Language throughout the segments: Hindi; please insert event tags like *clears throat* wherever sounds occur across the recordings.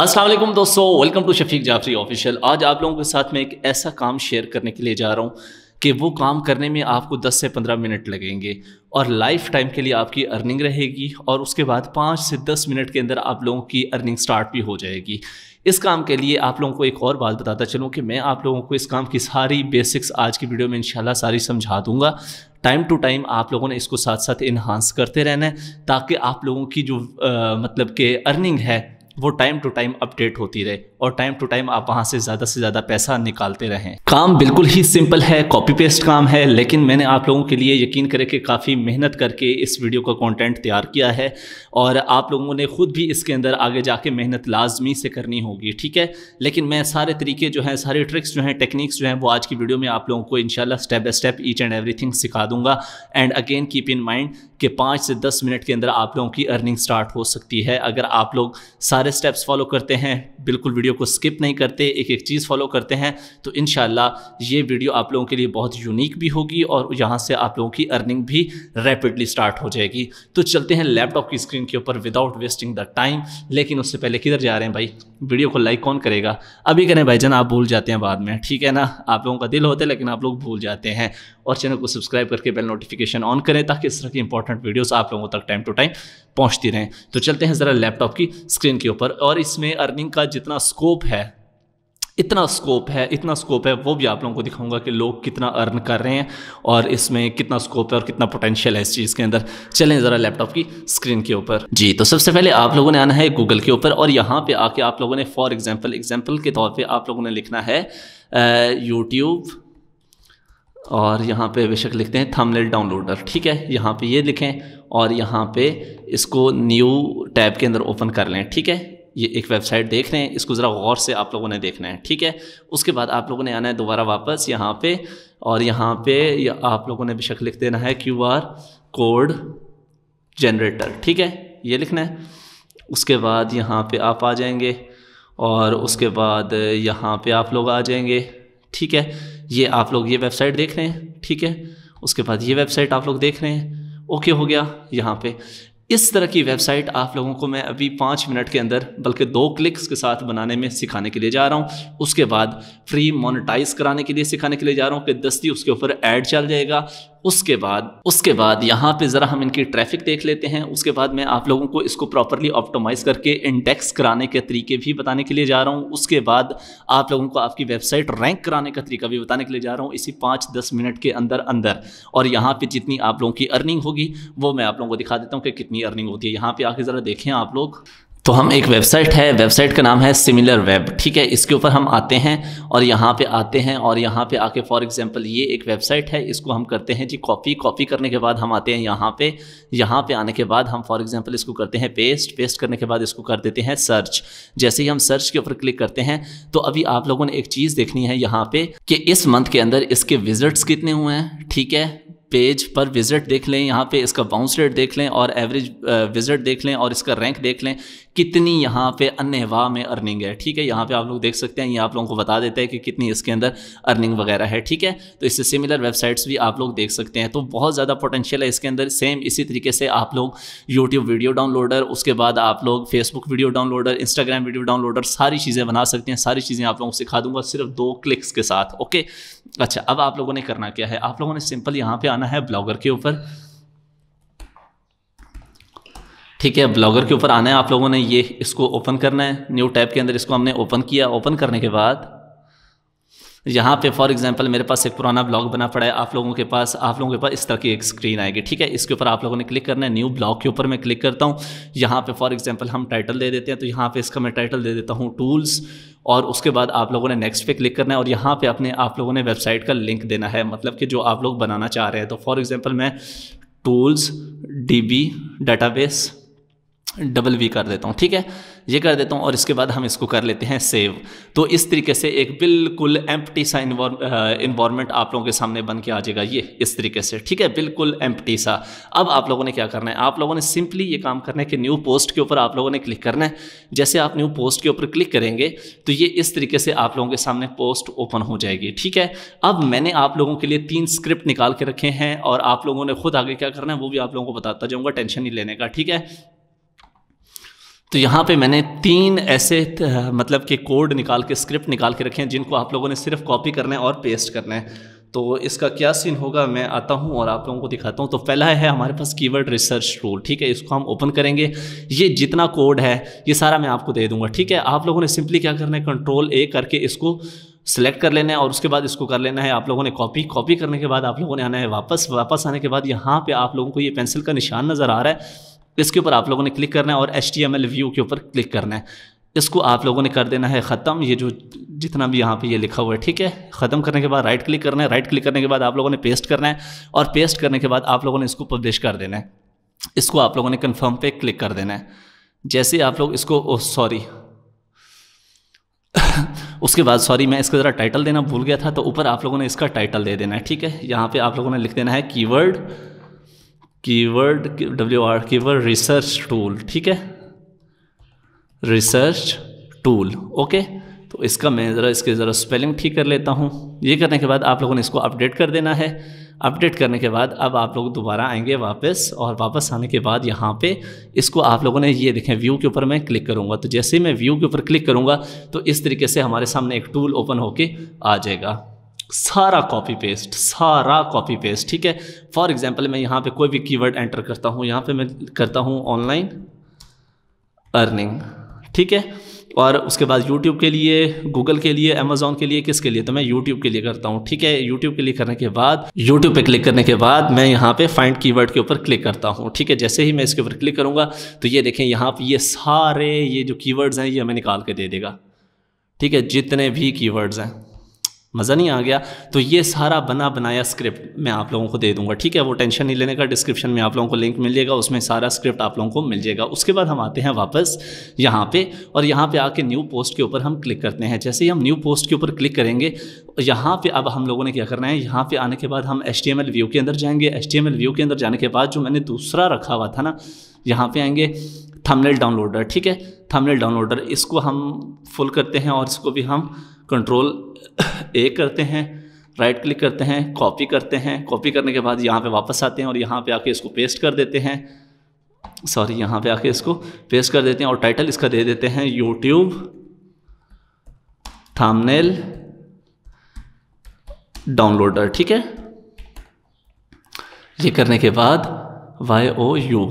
असल दोस्तों welcome to Shafiq Jafri official आज आप लोगों के साथ में एक ऐसा काम शेयर करने के लिए जा रहा हूँ कि वो काम करने में आपको 10 से 15 मिनट लगेंगे और लाइफ टाइम के लिए आपकी अर्निंग रहेगी और उसके बाद 5 से 10 मिनट के अंदर आप लोगों की अर्निंग स्टार्ट भी हो जाएगी इस काम के लिए आप लोगों को एक और बात बताता चलूँ कि मैं आप लोगों को इस काम की सारी बेसिक्स आज की वीडियो में इनशाला सारी समझा दूँगा टाइम टू टाइम आप लोगों ने इसको साथ साथ इन्हांस करते रहना है ताकि आप लोगों की जो आ, मतलब के अर्निंग है वो टाइम टू टाइम अपडेट होती रहे और टाइम टू टाइम आप वहाँ से ज़्यादा से ज़्यादा पैसा निकालते रहें काम बिल्कुल ही सिंपल है कॉपी पेस्ट काम है लेकिन मैंने आप लोगों के लिए यकीन करें कि काफ़ी मेहनत करके इस वीडियो का कंटेंट तैयार किया है और आप लोगों ने ख़ुद भी इसके अंदर आगे जाके मेहनत लाजमी से करनी होगी ठीक है लेकिन मैं सारे तरीके जो हैं सारे ट्रिक्स जो हैं टेक्निक्स जो हैं वो आज की वीडियो में आप लोगों को इनशाला step by step each and every सिखा दूंगा and again keep in mind कि पाँच से दस मिनट के अंदर आप लोगों की अर्निंग स्टार्ट हो सकती है अगर आप लोग सारे स्टेप्स फॉलो करते हैं बिल्कुल वीडियो को स्किप नहीं करते एक एक चीज़ फॉलो करते हैं तो इन ये वीडियो आप लोगों के लिए बहुत यूनिक भी होगी और यहाँ से आप लोगों की अर्निंग भी रैपिडली स्टार्ट हो जाएगी तो चलते हैं लैपटॉप की स्क्रीन के ऊपर विदाउट वेस्टिंग द टाइम लेकिन उससे पहले किधर जा रहे हैं भाई वीडियो को लाइक कौन करेगा अभी करें जान आप भूल जाते हैं बाद में ठीक है ना आप लोगों का दिल होता है लेकिन आप लोग भूल जाते हैं और चैनल को सब्सक्राइब करके बेल नोटिफिकेशन ऑन करें ताकि इस तरह की इंपॉर्टेंट इंपॉर्टेंट वीडियोस आप लोगों तक टाइम टू टाइम पहुंचती रहें तो चलते हैं ज़रा लैपटॉप की स्क्रीन के ऊपर और इसमें अर्निंग का जितना स्कोप है इतना स्कोप है इतना स्कोप है वो भी आप लोगों को दिखाऊंगा कि लोग कितना अर्न कर रहे हैं और इसमें कितना स्कोप है और कितना पोटेंशियल है इस चीज़ के अंदर चलें ज़रा लैपटॉप की स्क्रीन के ऊपर जी तो सबसे पहले आप लोगों ने आना है गूगल के ऊपर और यहाँ पे आके आप लोगों ने फॉर एग्जांपल एग्जांपल के तौर पर आप लोगों ने लिखना है यूट्यूब uh, और यहाँ पे बेशक लिखते हैं थंबनेल डाउनलोडर ठीक है यहाँ पे ये लिखें और यहाँ पे इसको न्यू टैब के अंदर ओपन कर लें ठीक है ये एक वेबसाइट देख रहे हैं इसको ज़रा गौर से आप लोगों ने देखना है ठीक है उसके बाद आप लोगों ने आना है दोबारा वापस यहाँ पे और यहाँ पे या आप लोगों ने बेशक लिख देना है क्यू आर कोड जनरेटर ठीक है ये लिखना है उसके बाद यहाँ पे आप आ जाएंगे और उसके बाद यहाँ पे आप लोग आ जाएंगे ठीक है ये आप लोग ये वेबसाइट देख रहे हैं ठीक है उसके बाद ये वेबसाइट आप लोग देख रहे हैं ओके हो गया यहाँ पे इस तरह की वेबसाइट आप लोगों को मैं अभी पाँच मिनट के अंदर बल्कि दो क्लिक्स के साथ बनाने में सिखाने के लिए जा रहा हूँ उसके बाद फ्री मोनेटाइज कराने के लिए सिखाने के लिए जा रहा हूँ कि दस्ती उसके ऊपर ऐड चल जाएगा उसके बाद उसके बाद यहाँ पे ज़रा हम इनकी ट्रैफिक देख लेते हैं उसके बाद मैं आप लोगों को इसको प्रॉपरली ऑप्टोमाइज़ करके इंडेक्स कराने के तरीके भी बताने के लिए जा रहा हूँ उसके बाद आप लोगों को आपकी वेबसाइट रैंक कराने का तरीका भी बताने के लिए जा रहा हूँ इसी पाँच दस मिनट के अंदर अंदर और यहाँ पर जितनी आप लोगों की अर्निंग होगी वो मैं आप लोगों को दिखा देता हूँ कि कितनी अर्निंग होती है यहाँ पर आके ज़रा देखें आप लोग तो हम एक वेबसाइट है वेबसाइट का नाम है सिमिलर वेब ठीक है इसके ऊपर हम आते हैं और यहाँ पे आते हैं और यहाँ पे आके फॉर एग्जांपल ये एक वेबसाइट है इसको हम करते हैं जी कॉपी कॉपी करने के बाद हम आते हैं यहाँ पे यहाँ पे आने के बाद हम फॉर एग्जांपल इसको करते हैं पेस्ट पेस्ट करने के बाद इसको कर देते हैं सर्च जैसे ही हम सर्च के ऊपर क्लिक करते हैं तो अभी आप लोगों ने एक चीज़ देखनी है यहाँ पर कि इस मंथ के अंदर इसके विजिट्स कितने हुए हैं ठीक है पेज पर विजिट देख लें यहाँ पे इसका बाउंस रेट देख लें और एवरेज विजिट देख लें और इसका रैंक देख लें कितनी यहाँ पे अन्य हवा में अर्निंग है ठीक है यहाँ पे आप लोग देख सकते हैं ये आप लोगों को बता देता है कि कितनी इसके अंदर अर्निंग वगैरह है ठीक है तो इससे सिमिलर वेबसाइट्स भी आप लोग देख सकते हैं तो बहुत ज़्यादा पोटेंशियल है इसके अंदर सेम इसी तरीके से आप लोग यूट्यूब वीडियो डाउनलोडर उसके बाद आप लोग Facebook video downloader Instagram video downloader सारी चीज़ें बना सकते हैं सारी चीज़ें आप लोगों को सिखा दूंगा सिर्फ दो क्लिक्स के साथ ओके अच्छा अब आप लोगों ने करना क्या है आप लोगों ने सिंपल यहाँ पर आना है ब्लॉगर के ऊपर ठीक है ब्लॉगर के ऊपर आना है आप लोगों ने ये इसको ओपन करना है न्यू टैब के अंदर इसको हमने ओपन किया ओपन करने के बाद यहाँ पे फॉर एग्जांपल मेरे पास एक पुराना ब्लॉग बना पड़ा है आप लोगों के पास आप लोगों के पास इस तरह की एक स्क्रीन आएगी ठीक है इसके ऊपर आप लोगों ने क्लिक करना है न्यू ब्लॉग के ऊपर मैं क्लिक करता हूँ यहाँ पे फॉर एग्जांपल हम टाइटल दे देते हैं तो यहाँ पे इसका मैं टाइटल दे देता हूँ टूल्स और उसके बाद आप लोगों ने नेक्स्ट पे क्लिक करना है और यहाँ पर अपने आप लोगों ने वेबसाइट का लिंक देना है मतलब कि जो आप लोग बनाना चाह रहे हैं तो फॉर एग्जाम्पल मैं tools D base double V कर देता हूँ ठीक है ये कर देता हूँ और इसके बाद हम इसको कर लेते हैं सेव तो इस तरीके से एक बिल्कुल एम्प्टी सा इन्वायरमेंट आप लोगों के सामने बन के आ जाएगा ये इस तरीके से ठीक है बिल्कुल एम्प्टी सा अब आप लोगों ने क्या करना है आप लोगों ने सिंपली ये काम करना है कि न्यू पोस्ट के ऊपर आप लोगों ने क्लिक करना है जैसे आप न्यू पोस्ट के ऊपर क्लिक करेंगे तो ये इस तरीके से आप लोगों के सामने पोस्ट ओपन हो जाएगी ठीक है अब मैंने आप लोगों के लिए तीन स्क्रिप्ट निकाल के रखे हैं और आप लोगों ने खुद आगे क्या करना है वो भी आप लोगों को बताता जाऊँगा टेंशन नहीं लेने का ठीक है तो यहाँ पे मैंने तीन ऐसे मतलब के कोड निकाल के स्क्रिप्ट निकाल के रखे हैं जिनको आप लोगों ने सिर्फ कॉपी करना है और पेस्ट करना है तो इसका क्या सीन होगा मैं आता हूँ और आप लोगों को दिखाता हूँ तो पहला है हमारे पास कीवर्ड रिसर्च रूल ठीक है इसको हम ओपन करेंगे ये जितना कोड है ये सारा मैं आपको दे दूँगा ठीक है आप लोगों ने सिंपली क्या करना है कंट्रोल ए करके इसको सेलेक्ट कर लेना है और उसके बाद इसको कर लेना है आप लोगों ने कॉपी कॉपी करने के बाद आप लोगों ने आना है वापस वापस आने के बाद यहाँ पे आप लोगों को ये पेंसिल का निशान नज़र आ रहा है इसके ऊपर आप लोगों ने क्लिक करना है और H T M L view के ऊपर क्लिक करना है इसको आप लोगों ने कर देना है ख़त्म ये जो जितना भी यहाँ पे ये लिखा हुआ है ठीक है ख़त्म करने के बाद राइट क्लिक करना है राइट क्लिक करने के बाद आप लोगों ने पेस्ट करना है और पेस्ट करने के बाद आप लोगों ने इसको पब्लिश कर देना है इसको आप लोगों ने कन्फर्म पे क्लिक कर देना है जैसे आप लोग इसको सॉरी *laughs* उसके बाद सॉरी मैं इसका ज़रा टाइटल देना भूल गया था तो ऊपर आप लोगों ने इसका टाइटल दे देना है ठीक है यहाँ पर आप लोगों ने लिख देना है की keyword W R keyword research tool ठीक है रिसर्च टूल ओके तो इसका मैं ज़रा इसके ज़रा स्पेलिंग ठीक कर लेता हूँ ये करने के बाद आप लोगों ने इसको अपडेट कर देना है अपडेट करने के बाद अब आप लोग दोबारा आएंगे वापस और वापस आने के बाद यहाँ पे इसको आप लोगों ने ये देखें व्यू के ऊपर मैं क्लिक करूँगा तो जैसे ही मैं व्यू के ऊपर क्लिक करूँगा तो इस तरीके से हमारे सामने एक टूल ओपन होके आ जाएगा सारा कॉपी पेस्ट सारा कॉपी पेस्ट ठीक है फॉर एग्जाम्पल मैं यहाँ पे कोई भी कीवर्ड एंटर करता हूँ यहाँ पे मैं करता हूँ ऑनलाइन अर्निंग ठीक है और उसके बाद यूट्यूब के लिए गूगल के लिए अमेजोन के लिए किसके लिए तो मैं यूट्यूब के लिए करता हूँ ठीक है यूट्यूब के लिए करने के बाद यूट्यूब पे क्लिक करने के बाद मैं यहाँ पे फाइंड कीवर्ड के ऊपर क्लिक करता हूँ ठीक है जैसे ही मैं इसके ऊपर क्लिक करूँगा तो ये देखें यहाँ पर ये सारे ये जो कीवर्ड्स हैं ये हमें निकाल के दे देगा ठीक है जितने भी कीवर्ड्स हैं मज़ा नहीं आ गया तो ये सारा बना बनाया स्क्रिप्ट मैं आप लोगों को दे दूंगा ठीक है वो टेंशन नहीं लेने का डिस्क्रिप्शन में आप लोगों को लिंक मिल जाएगा उसमें सारा स्क्रिप्ट आप लोगों को मिल जाएगा उसके बाद हम आते हैं वापस यहाँ पे और यहाँ पे आके न्यू पोस्ट के ऊपर हम क्लिक करते हैं जैसे ही हम न्यू पोस्ट के ऊपर क्लिक करेंगे यहाँ पे अब हम लोगों ने क्या करना है यहाँ पे आने के बाद हम एच व्यू के अंदर जाएंगे एच व्यू के अंदर जाने के बाद जो मैंने दूसरा रखा हुआ था ना यहाँ पे आएंगे थंबनेल डाउनलोडर ठीक है थंबनेल डाउनलोडर इसको हम फुल करते हैं और इसको भी हम कंट्रोल ए करते हैं राइट क्लिक करते हैं कॉपी करते हैं कॉपी करने के बाद यहाँ पे वापस आते हैं और यहाँ पे आके इसको पेस्ट कर देते हैं सॉरी यहाँ पे आके इसको पेस्ट कर देते हैं और टाइटल इसका दे देते हैं यूट्यूब थामनेल डाउनलोडर ठीक है ये करने के बाद वाई ओ यू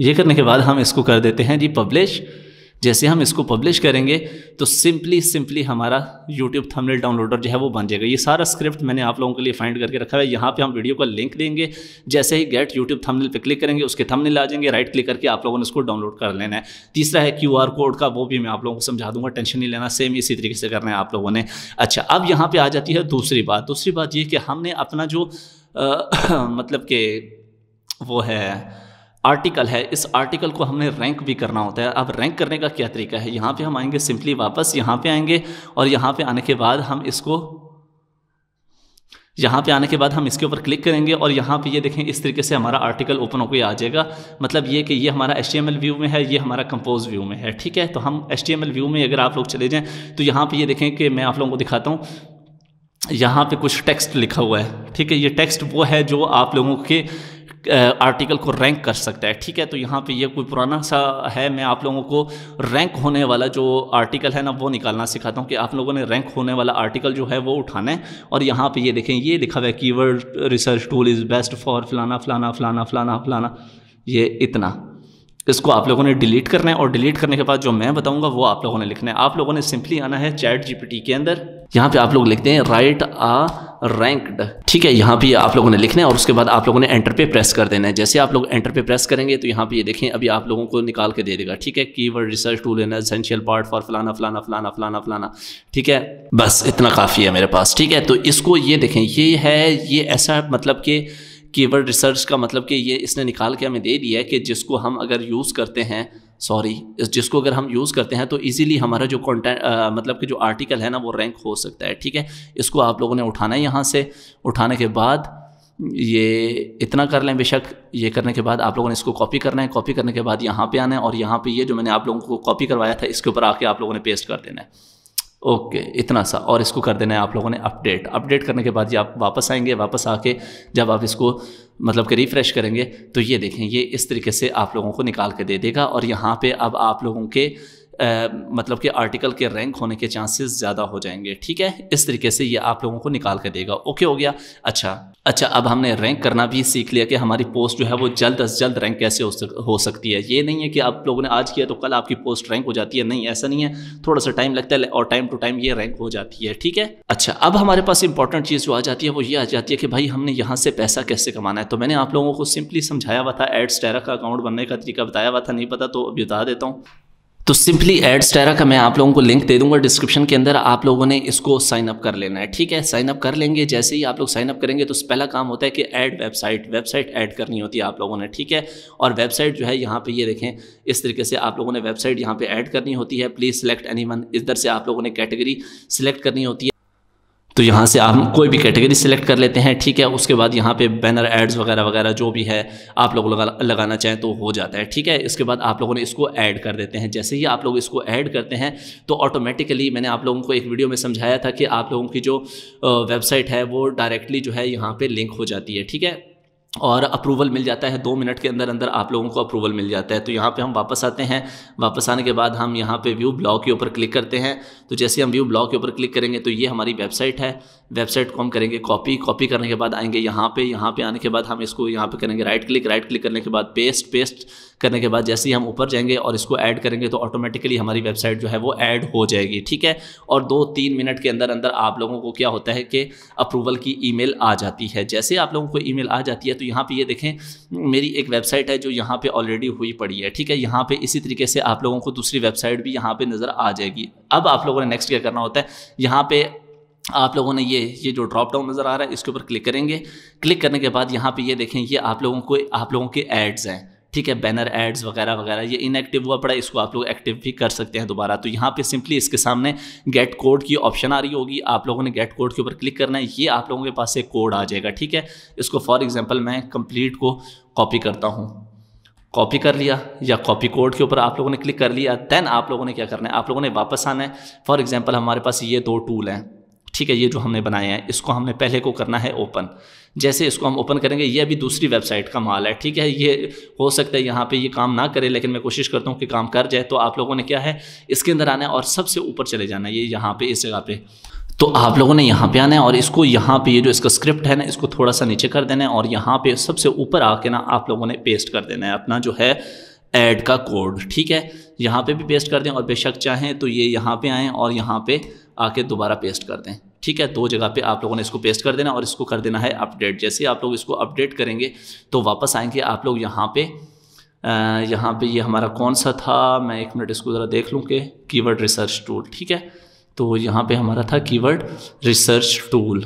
ये करने के बाद हम इसको कर देते हैं जी पब्लिश जैसे हम इसको पब्लिश करेंगे तो सिंपली सिंपली हमारा यूट्यूब थंबनेल डाउनलोडर जो है वो बन जाएगा ये सारा स्क्रिप्ट मैंने आप लोगों के लिए फाइंड करके रखा है यहाँ पे हम वीडियो का लिंक देंगे जैसे ही गेट यूट्यूब थंबनेल पे क्लिक करेंगे उसके थंबनेल आ जाएंगे राइट क्लिक करके आप लोगों ने इसको डाउनलोड कर लेना है तीसरा है क्यू कोड का वो भी मैं आप लोगों को समझा दूंगा टेंशन नहीं लेना सेम इसी तरीके से करना है आप लोगों ने अच्छा अब यहाँ पर आ जाती है दूसरी बात दूसरी बात ये कि हमने अपना जो *clears throat* मतलब कि वो है आर्टिकल है इस आर्टिकल को हमने रैंक भी करना होता है अब रैंक करने का क्या तरीका है यहाँ पे हम आएंगे सिंपली वापस यहाँ पे आएंगे और यहाँ पे आने के बाद हम इसको यहाँ पे आने के बाद हम इसके ऊपर क्लिक करेंगे और यहाँ पे ये देखें इस तरीके से हमारा आर्टिकल ओपन होकर आ जाएगा मतलब ये कि ये हमारा एच व्यू में है ये हमारा कंपोज व्यू में है ठीक है तो हम एच व्यू में अगर आप लोग चले जाएँ तो यहाँ पर ये देखें कि मैं आप लोगों को दिखाता हूँ यहाँ पे कुछ टेक्स्ट लिखा हुआ है ठीक है ये टेक्स्ट वो है जो आप लोगों के आर्टिकल को रैंक कर सकता है ठीक है तो यहाँ पे ये कोई पुराना सा है मैं आप लोगों को रैंक होने वाला जो आर्टिकल है ना वो निकालना सिखाता हूँ कि आप लोगों ने रैंक होने वाला आर्टिकल जो है वो उठाना है और यहाँ पे ये देखें ये लिखा हुआ है keyword research tool is best for फलाना फलाना फलाना फलाना फलाना ये इतना इसको आप लोगों ने डिलीट करना है और डिलीट करने के बाद जो मैं बताऊंगा वो आप लोगों ने लिखना है आप लोगों ने सिंपली आना है चैट जीपीटी के अंदर यहाँ पे आप लोग लिखते हैं राइट आ रैंकड ठीक है यहाँ पे आप लोगों ने लिखना है और उसके बाद आप लोगों ने एंटर पे प्रेस कर देना है जैसे आप लोग एंटर पे प्रेस करेंगे तो यहाँ पे ये देखें अभी आप लोगों को निकाल के दे देगा ठीक है keyword research tool in essential part for फलाना फलाना फलाना फलाना फलाना ठीक है बस इतना काफ़ी है मेरे पास ठीक है तो इसको ये देखें ये है ये ऐसा मतलब कि कीवर्ड रिसर्च का मतलब कि ये इसने निकाल के हमें दे दिया है कि जिसको हम अगर यूज़ करते हैं सॉरी जिसको अगर हम यूज़ करते हैं तो इजीली हमारा जो कंटेंट मतलब कि जो आर्टिकल है ना वो रैंक हो सकता है ठीक है इसको आप लोगों ने उठाना है यहाँ से उठाने के बाद ये इतना कर लें बेशक ये करने के बाद आप लोगों ने इसको कॉपी करना है कॉपी करने के बाद यहाँ पे आना है और यहाँ पे ये जो मैंने आप लोगों को कॉपी करवाया था इसके ऊपर आके आप लोगों ने पेस्ट कर देना है ओके इतना सा और इसको कर देना है आप लोगों ने अपडेट अपडेट करने के बाद ये आप वापस आएंगे वापस आके जब आप इसको मतलब कि रिफ़्रेश करेंगे तो ये देखें ये इस तरीके से आप लोगों को निकाल के दे देगा और यहाँ पे अब आप लोगों के मतलब कि आर्टिकल के रैंक होने के चांसेस ज़्यादा हो जाएंगे ठीक है इस तरीके से ये आप लोगों को निकाल कर देगा ओके हो गया अच्छा अच्छा अब हमने रैंक करना भी सीख लिया कि हमारी पोस्ट जो है वो जल्द अज जल्द रैंक कैसे हो, सक, हो सकती है ये नहीं है कि आप लोगों ने आज किया तो कल आपकी पोस्ट रैंक हो जाती है नहीं ऐसा नहीं है थोड़ा सा टाइम लगता है और टाइम टू टाइम ये रैंक हो जाती है ठीक है अच्छा अब हमारे पास इंपॉर्टेंट चीज़ जो आ जाती है वो ये आ जाती है कि भाई हमने यहाँ से पैसा कैसे कमाना है तो मैंने आप लोगों को सिंपली समझाया हुआ था एड्स टेरा का अकाउंट बनने का तरीका बताया हुआ था नहीं पता तो अभी बता देता हूँ तो सिंपली एड्स टेरा का मैं आप लोगों को लिंक दे दूंगा डिस्क्रिप्शन के अंदर आप लोगों ने इसको साइन अप कर लेना है ठीक है साइन अप कर लेंगे जैसे ही आप लोग साइन अप करेंगे तो पहला काम होता है कि ऐड वेबसाइट वेबसाइट ऐड करनी होती है आप लोगों ने ठीक है और वेबसाइट जो है यहाँ पे ये यह देखें इस तरीके से आप लोगों ने वेबसाइट यहाँ पे ऐड करनी होती है प्लीज़ सेलेक्ट एनी इधर से आप लोगों ने कैटेगरी सिलेक्ट करनी होती है तो यहाँ से आप कोई भी कैटेगरी सेलेक्ट कर लेते हैं ठीक है उसके बाद यहाँ पे बैनर एड्स वगैरह वगैरह जो भी है आप लोग लगा, लगाना चाहें तो हो जाता है ठीक है इसके बाद आप लोगों ने इसको ऐड कर देते हैं जैसे ही आप लोग इसको ऐड करते हैं तो ऑटोमेटिकली मैंने आप लोगों को एक वीडियो में समझाया था कि आप लोगों की जो वेबसाइट है वो डायरेक्टली जो है यहाँ पर लिंक हो जाती है ठीक है और अप्रूवल मिल जाता है दो मिनट के अंदर अंदर आप लोगों को अप्रूवल मिल जाता है तो यहाँ पे हम वापस आते हैं वापस आने के बाद हम यहाँ पे व्यू ब्लॉग के ऊपर क्लिक करते हैं तो जैसे हम व्यू ब्लॉग के ऊपर क्लिक करेंगे तो ये हमारी वेबसाइट है वेबसाइट को हम करेंगे कॉपी कॉपी करने के बाद आएंगे यहाँ पे यहाँ पे आने के बाद हम इसको यहाँ पे करेंगे राइट क्लिक राइट क्लिक करने के बाद पेस्ट पेस्ट करने के बाद जैसे ही हम ऊपर जाएंगे और इसको ऐड करेंगे तो ऑटोमेटिकली हमारी वेबसाइट जो है वो ऐड हो जाएगी ठीक है और दो तीन मिनट के अंदर अंदर आप लोगों को क्या होता है कि अप्रूवल की ई आ जाती है जैसे आप लोगों को ई आ जाती है तो यहाँ पर ये देखें मेरी एक वेबसाइट है जो यहाँ पर ऑलरेडी हुई पड़ी है ठीक है यहाँ पर इसी तरीके से आप लोगों को दूसरी वेबसाइट भी यहाँ पर नज़र आ जाएगी अब आप लोगों ने नेक्स्ट क्या करना होता है यहाँ पर आप लोगों ने ये ये जो ड्रॉप डाउन नज़र आ रहा है इसके ऊपर क्लिक करेंगे क्लिक करने के बाद यहाँ पे ये देखें ये आप लोगों को आप लोगों के एड्स हैं ठीक है बैनर एड्स वगैरह वगैरह ये इनएक्टिव हुआ पड़ा इसको आप लोग एक्टिव भी कर सकते हैं दोबारा तो यहाँ पे सिंपली इसके सामने गेट कोड की ऑप्शन आ रही होगी आप लोगों ने गेट कोड के ऊपर क्लिक करना है ये आप लोगों के पास एक कोड आ जाएगा ठीक है इसको फॉर एग्जाम्पल मैं कंप्लीट को कॉपी करता हूँ कॉपी कर लिया या कॉपी कोड के ऊपर आप लोगों ने क्लिक कर लिया देन आप लोगों ने क्या करना है आप लोगों ने वापस आना है फॉर एग्जाम्पल हमारे पास ये दो टूल हैं ठीक है ये जो हमने बनाया है इसको हमने पहले को करना है ओपन जैसे इसको हम ओपन करेंगे ये अभी दूसरी वेबसाइट का माल है ठीक है ये हो सकता है यहाँ पे ये काम ना करे लेकिन मैं कोशिश करता हूँ कि काम कर जाए तो आप लोगों ने क्या है इसके अंदर आना है और सबसे ऊपर चले जाना है ये यहाँ पे इस जगह पे तो आप लोगों ने यहाँ पे आना है और इसको यहाँ पे ये जो इसका स्क्रिप्ट है ना इसको थोड़ा सा नीचे कर देना है और यहाँ पे सबसे ऊपर आके ना आप लोगों ने पेस्ट कर देना है अपना जो है ऐड का कोड ठीक है यहाँ पे भी पेस्ट कर दें और बेशक चाहें तो ये यहाँ पे आएँ और यहाँ पे आके दोबारा पेस्ट कर दें ठीक है दो जगह पे आप लोगों ने इसको पेस्ट कर देना और इसको कर देना है अपडेट जैसे आप लोग इसको अपडेट करेंगे तो वापस आएंगे आप लोग यहाँ पे यहाँ पे ये यह हमारा कौन सा था मैं एक मिनट इसको ज़रा देख लूँ कि कीवर्ड रिसर्च टूल ठीक है तो यहाँ पे हमारा था कीवर्ड रिसर्च टूल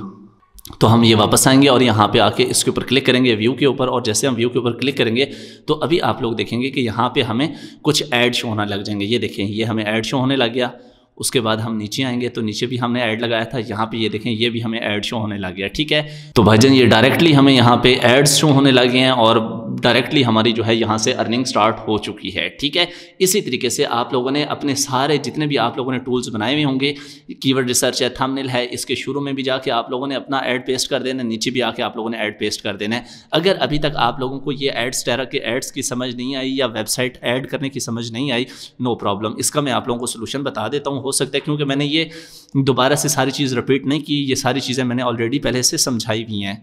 तो हम ये वापस आएंगे और यहाँ पे आके इसके ऊपर क्लिक करेंगे व्यू के ऊपर और जैसे हम व्यू के ऊपर क्लिक करेंगे तो अभी आप लोग देखेंगे कि यहाँ पे हमें कुछ ऐड शो होना लग जाएंगे ये देखें ये हमें ऐड शो होने लग गया उसके बाद हम नीचे आएंगे तो नीचे भी हमने ऐड लगाया था यहाँ पे ये देखें ये भी हमें ऐड शो होने लग गया ठीक है तो भाईजन ये डायरेक्टली हमें यहाँ पे एड्स शो होने लगे हैं और डायरेक्टली हमारी जो है यहाँ से अर्निंग स्टार्ट हो चुकी है ठीक है इसी तरीके से आप लोगों ने अपने सारे जितने भी आप लोगों ने टूल्स बनाए हुए होंगे कीवर्ड रिसर्च है थंबनेल है इसके शुरू में भी जाके आप लोगों ने अपना ऐड पेस्ट कर देना नीचे भी आके आप लोगों ने ऐड पेस्ट कर देना है अगर अभी तक आप लोगों को ये एड्स टेरा के एड्स की समझ नहीं आई या वेबसाइट ऐड करने की समझ नहीं आई नो प्रॉब्लम इसका मैं आप लोगों को सोल्यूशन बता देता हूँ हो सकता है क्योंकि मैंने ये दोबारा से सारी चीज़ रिपीट नहीं की ये सारी चीज़ें मैंने ऑलरेडी पहले से समझाई हुई हैं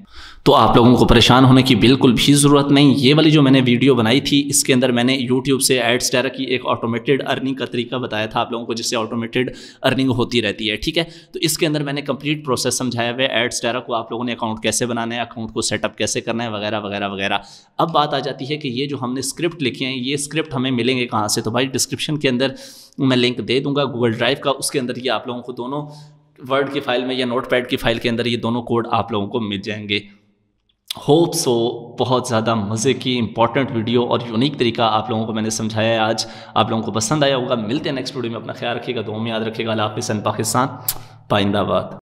तो आप लोगों को परेशान होने की बिल्कुल भी ज़रूरत नहीं ये वाली जो मैंने वीडियो बनाई थी इसके अंदर मैंने यूट्यूब से एड्स डायरा की एक ऑटोमेटेड अर्निंग का तरीका बताया था आप लोगों को जिससे ऑटोमेटेड अर्निंग होती रहती है ठीक है तो इसके अंदर मैंने कंप्लीट प्रोसेस समझाया हुआ है एड्स डायरा को आप लोगों ने अकाउंट कैसे बनाना है अकाउंट को सेटअप कैसे करना है वगैरह वगैरह वगैरह अब बात आ जाती है कि ये जो हमने स्क्रिप्ट लिखे हैं ये स्क्रिप्ट हमें मिलेंगे कहाँ से तो भाई डिस्क्रिप्शन के अंदर मैं लिंक दे दूंगा गूगल ड्राइव का उसके अंदर ये आप लोगों को दोनों दोनों वर्ड की फाइल में या नोट पैड की फाइल के अंदर ये दोनों कोड आप लोगों को मिल जाएंगे होप सो बहुत ज़्यादा मज़े की इंपॉर्टेंट वीडियो और यूनिक तरीका आप लोगों को मैंने समझाया है आज आप लोगों को पसंद आया होगा मिलते हैं नेक्स्ट वीडियो में अपना ख्याल रखिएगा दो में याद रखिएगा पाकिस्तान पाइंदाबाद